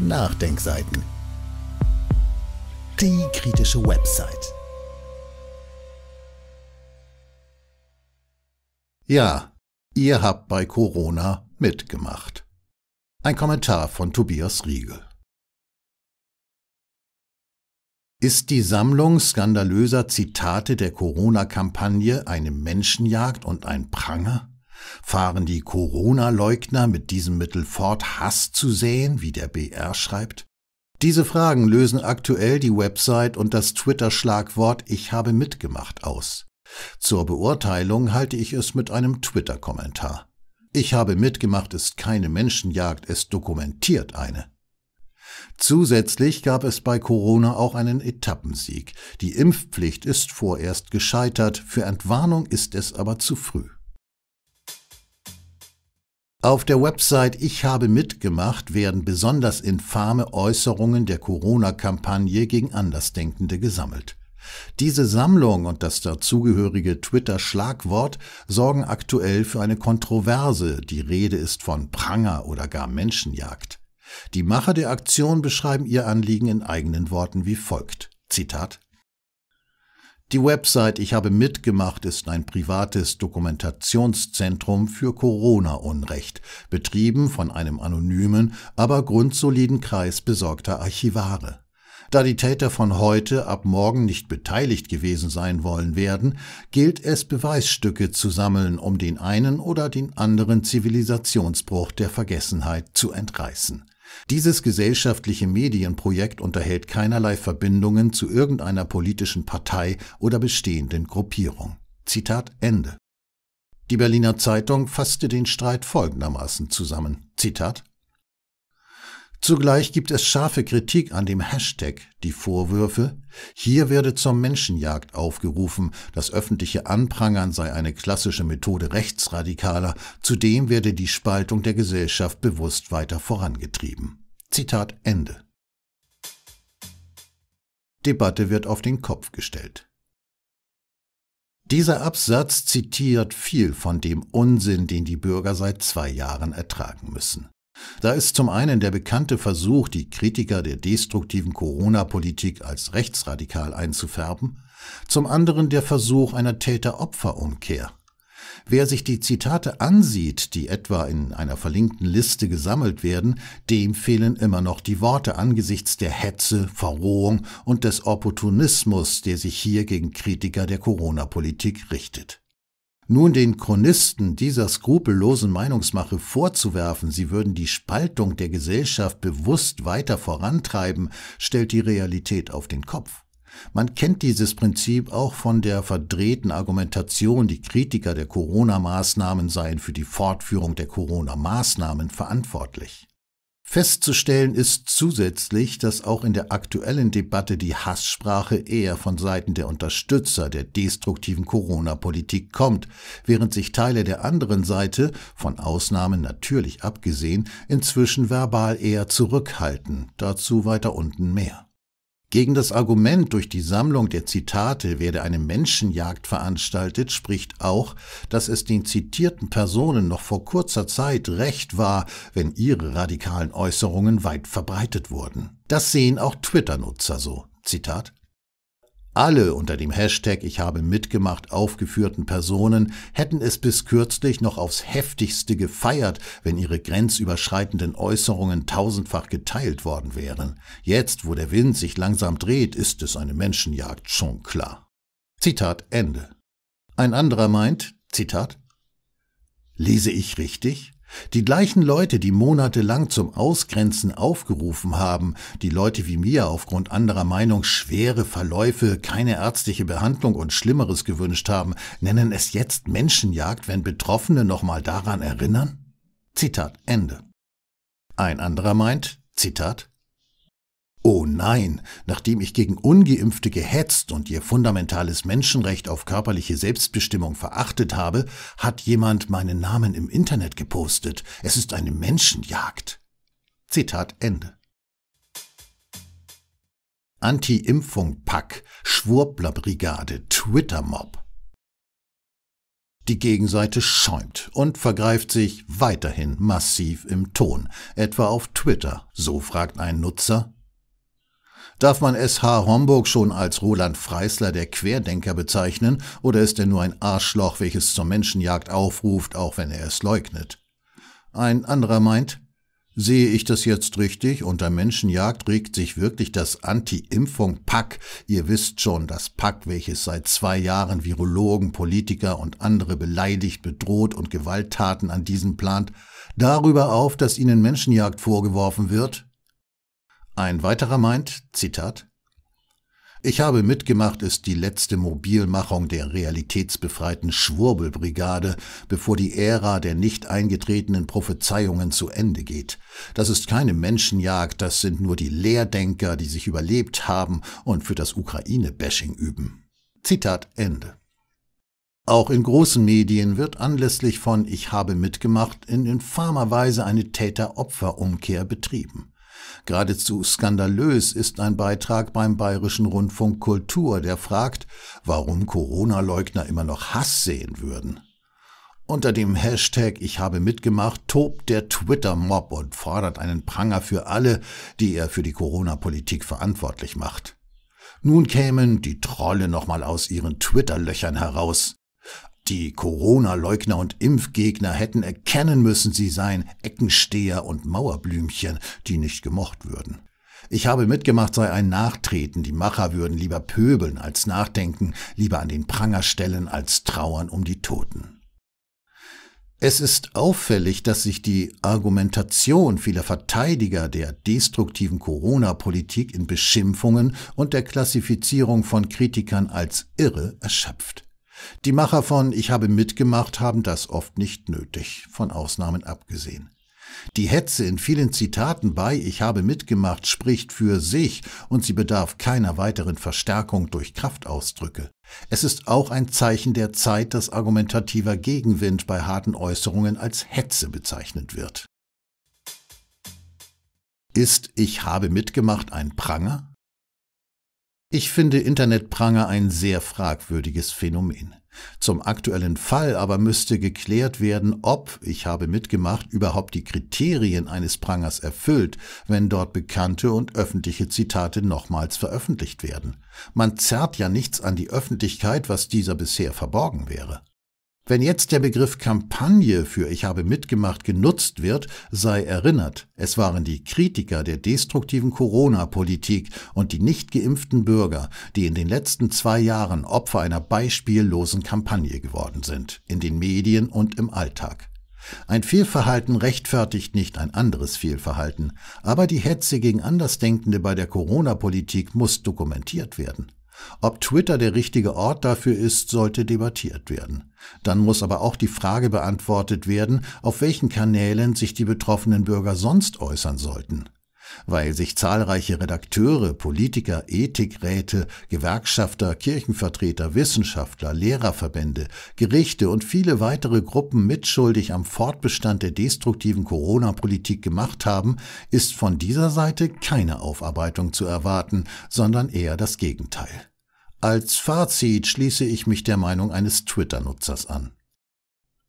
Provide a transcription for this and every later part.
Nachdenkseiten. Die kritische Website. Ja, ihr habt bei Corona mitgemacht. Ein Kommentar von Tobias Riegel. Ist die Sammlung skandalöser Zitate der Corona-Kampagne eine Menschenjagd und ein Pranger? Fahren die Corona-Leugner mit diesem Mittel fort, Hass zu säen, wie der BR schreibt? Diese Fragen lösen aktuell die Website und das Twitter-Schlagwort Ich habe mitgemacht aus. Zur Beurteilung halte ich es mit einem Twitter-Kommentar. Ich habe mitgemacht ist keine Menschenjagd, es dokumentiert eine. Zusätzlich gab es bei Corona auch einen Etappensieg. Die Impfpflicht ist vorerst gescheitert, für Entwarnung ist es aber zu früh. Auf der Website Ich habe mitgemacht werden besonders infame Äußerungen der Corona-Kampagne gegen Andersdenkende gesammelt. Diese Sammlung und das dazugehörige Twitter-Schlagwort sorgen aktuell für eine Kontroverse, die Rede ist von Pranger oder gar Menschenjagd. Die Macher der Aktion beschreiben ihr Anliegen in eigenen Worten wie folgt. Zitat die Website Ich habe mitgemacht ist ein privates Dokumentationszentrum für Corona-Unrecht, betrieben von einem anonymen, aber grundsoliden Kreis besorgter Archivare. Da die Täter von heute ab morgen nicht beteiligt gewesen sein wollen werden, gilt es, Beweisstücke zu sammeln, um den einen oder den anderen Zivilisationsbruch der Vergessenheit zu entreißen. Dieses gesellschaftliche Medienprojekt unterhält keinerlei Verbindungen zu irgendeiner politischen Partei oder bestehenden Gruppierung. Zitat Ende. Die Berliner Zeitung fasste den Streit folgendermaßen zusammen. Zitat Zugleich gibt es scharfe Kritik an dem Hashtag die Vorwürfe, hier werde zur Menschenjagd aufgerufen, das öffentliche Anprangern sei eine klassische Methode Rechtsradikaler, zudem werde die Spaltung der Gesellschaft bewusst weiter vorangetrieben. Zitat Ende. Debatte wird auf den Kopf gestellt. Dieser Absatz zitiert viel von dem Unsinn, den die Bürger seit zwei Jahren ertragen müssen. Da ist zum einen der bekannte Versuch, die Kritiker der destruktiven Corona-Politik als rechtsradikal einzufärben, zum anderen der Versuch einer Täter-Opfer-Umkehr. Wer sich die Zitate ansieht, die etwa in einer verlinkten Liste gesammelt werden, dem fehlen immer noch die Worte angesichts der Hetze, Verrohung und des Opportunismus, der sich hier gegen Kritiker der Corona-Politik richtet. Nun den Chronisten dieser skrupellosen Meinungsmache vorzuwerfen, sie würden die Spaltung der Gesellschaft bewusst weiter vorantreiben, stellt die Realität auf den Kopf. Man kennt dieses Prinzip auch von der verdrehten Argumentation, die Kritiker der Corona-Maßnahmen seien für die Fortführung der Corona-Maßnahmen verantwortlich. Festzustellen ist zusätzlich, dass auch in der aktuellen Debatte die Hasssprache eher von Seiten der Unterstützer der destruktiven Corona-Politik kommt, während sich Teile der anderen Seite, von Ausnahmen natürlich abgesehen, inzwischen verbal eher zurückhalten. Dazu weiter unten mehr. Gegen das Argument, durch die Sammlung der Zitate werde eine Menschenjagd veranstaltet, spricht auch, dass es den zitierten Personen noch vor kurzer Zeit recht war, wenn ihre radikalen Äußerungen weit verbreitet wurden. Das sehen auch Twitter-Nutzer so. Zitat alle unter dem Hashtag Ich habe mitgemacht aufgeführten Personen hätten es bis kürzlich noch aufs heftigste gefeiert, wenn ihre grenzüberschreitenden Äußerungen tausendfach geteilt worden wären. Jetzt, wo der Wind sich langsam dreht, ist es eine Menschenjagd schon klar. Zitat Ende. Ein anderer meint, Zitat, Lese ich richtig? Die gleichen Leute, die monatelang zum Ausgrenzen aufgerufen haben, die Leute wie mir aufgrund anderer Meinung schwere Verläufe, keine ärztliche Behandlung und Schlimmeres gewünscht haben, nennen es jetzt Menschenjagd, wenn Betroffene nochmal daran erinnern? Zitat Ende. Ein anderer meint, Zitat, Oh nein, nachdem ich gegen ungeimpfte gehetzt und ihr fundamentales Menschenrecht auf körperliche Selbstbestimmung verachtet habe, hat jemand meinen Namen im Internet gepostet. Es ist eine Menschenjagd. Zitat Ende. Anti-Impfung-Pack, Schwurbler-Brigade, Twitter-Mob. Die Gegenseite schäumt und vergreift sich weiterhin massiv im Ton, etwa auf Twitter, so fragt ein Nutzer. Darf man SH Homburg schon als Roland Freisler der Querdenker bezeichnen oder ist er nur ein Arschloch, welches zur Menschenjagd aufruft, auch wenn er es leugnet? Ein anderer meint, Sehe ich das jetzt richtig? Unter Menschenjagd regt sich wirklich das Anti-Impfung-Pack. Ihr wisst schon, das Pack, welches seit zwei Jahren Virologen, Politiker und andere beleidigt, bedroht und Gewalttaten an diesen plant, darüber auf, dass ihnen Menschenjagd vorgeworfen wird? Ein weiterer meint, Zitat, ich habe mitgemacht, ist die letzte Mobilmachung der realitätsbefreiten Schwurbelbrigade, bevor die Ära der nicht eingetretenen Prophezeiungen zu Ende geht. Das ist keine Menschenjagd, das sind nur die Lehrdenker, die sich überlebt haben und für das Ukraine-Bashing üben. Zitat Ende. Auch in großen Medien wird anlässlich von Ich habe mitgemacht in infamer Weise eine Täter-Opfer-Umkehr betrieben. Geradezu skandalös ist ein Beitrag beim Bayerischen Rundfunk Kultur, der fragt, warum Corona-Leugner immer noch Hass sehen würden. Unter dem Hashtag Ich habe mitgemacht tobt der Twitter-Mob und fordert einen Pranger für alle, die er für die Corona-Politik verantwortlich macht. Nun kämen die Trolle nochmal aus ihren Twitter-Löchern heraus. Die Corona-Leugner und Impfgegner hätten erkennen müssen, sie seien Eckensteher und Mauerblümchen, die nicht gemocht würden. Ich habe mitgemacht, sei ein Nachtreten, die Macher würden lieber pöbeln als nachdenken, lieber an den Pranger stellen als trauern um die Toten. Es ist auffällig, dass sich die Argumentation vieler Verteidiger der destruktiven Corona-Politik in Beschimpfungen und der Klassifizierung von Kritikern als irre erschöpft. Die Macher von Ich habe mitgemacht haben das oft nicht nötig, von Ausnahmen abgesehen. Die Hetze in vielen Zitaten bei Ich habe mitgemacht spricht für sich und sie bedarf keiner weiteren Verstärkung durch Kraftausdrücke. Es ist auch ein Zeichen der Zeit, dass argumentativer Gegenwind bei harten Äußerungen als Hetze bezeichnet wird. Ist Ich habe mitgemacht ein Pranger? Ich finde Internetpranger ein sehr fragwürdiges Phänomen. Zum aktuellen Fall aber müsste geklärt werden, ob, ich habe mitgemacht, überhaupt die Kriterien eines Prangers erfüllt, wenn dort bekannte und öffentliche Zitate nochmals veröffentlicht werden. Man zerrt ja nichts an die Öffentlichkeit, was dieser bisher verborgen wäre. Wenn jetzt der Begriff Kampagne für Ich habe mitgemacht genutzt wird, sei erinnert, es waren die Kritiker der destruktiven Corona-Politik und die nicht geimpften Bürger, die in den letzten zwei Jahren Opfer einer beispiellosen Kampagne geworden sind, in den Medien und im Alltag. Ein Fehlverhalten rechtfertigt nicht ein anderes Fehlverhalten, aber die Hetze gegen Andersdenkende bei der Corona-Politik muss dokumentiert werden. Ob Twitter der richtige Ort dafür ist, sollte debattiert werden. Dann muss aber auch die Frage beantwortet werden, auf welchen Kanälen sich die betroffenen Bürger sonst äußern sollten. Weil sich zahlreiche Redakteure, Politiker, Ethikräte, Gewerkschafter, Kirchenvertreter, Wissenschaftler, Lehrerverbände, Gerichte und viele weitere Gruppen mitschuldig am Fortbestand der destruktiven Corona-Politik gemacht haben, ist von dieser Seite keine Aufarbeitung zu erwarten, sondern eher das Gegenteil. Als Fazit schließe ich mich der Meinung eines Twitter-Nutzers an.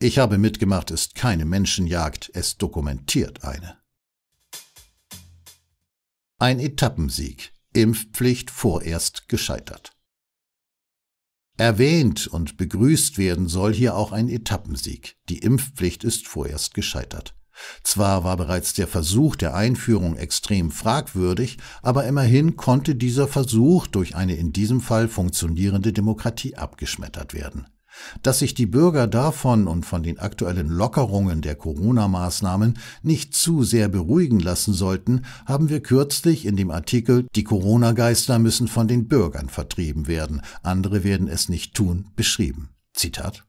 Ich habe mitgemacht, ist keine Menschenjagd, es dokumentiert eine. Ein Etappensieg, Impfpflicht vorerst gescheitert. Erwähnt und begrüßt werden soll hier auch ein Etappensieg. Die Impfpflicht ist vorerst gescheitert. Zwar war bereits der Versuch der Einführung extrem fragwürdig, aber immerhin konnte dieser Versuch durch eine in diesem Fall funktionierende Demokratie abgeschmettert werden. Dass sich die Bürger davon und von den aktuellen Lockerungen der Corona-Maßnahmen nicht zu sehr beruhigen lassen sollten, haben wir kürzlich in dem Artikel Die Corona-Geister müssen von den Bürgern vertrieben werden, andere werden es nicht tun beschrieben. Zitat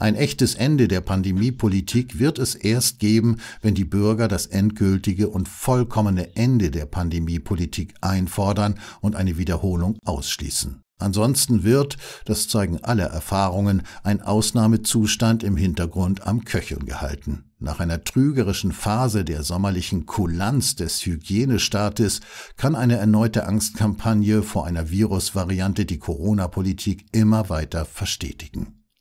ein echtes Ende der Pandemiepolitik wird es erst geben, wenn die Bürger das endgültige und vollkommene Ende der Pandemiepolitik einfordern und eine Wiederholung ausschließen. Ansonsten wird, das zeigen alle Erfahrungen, ein Ausnahmezustand im Hintergrund am Köcheln gehalten. Nach einer trügerischen Phase der sommerlichen Kulanz des Hygienestaates kann eine erneute Angstkampagne vor einer Virusvariante die Corona-Politik immer weiter verstetigen.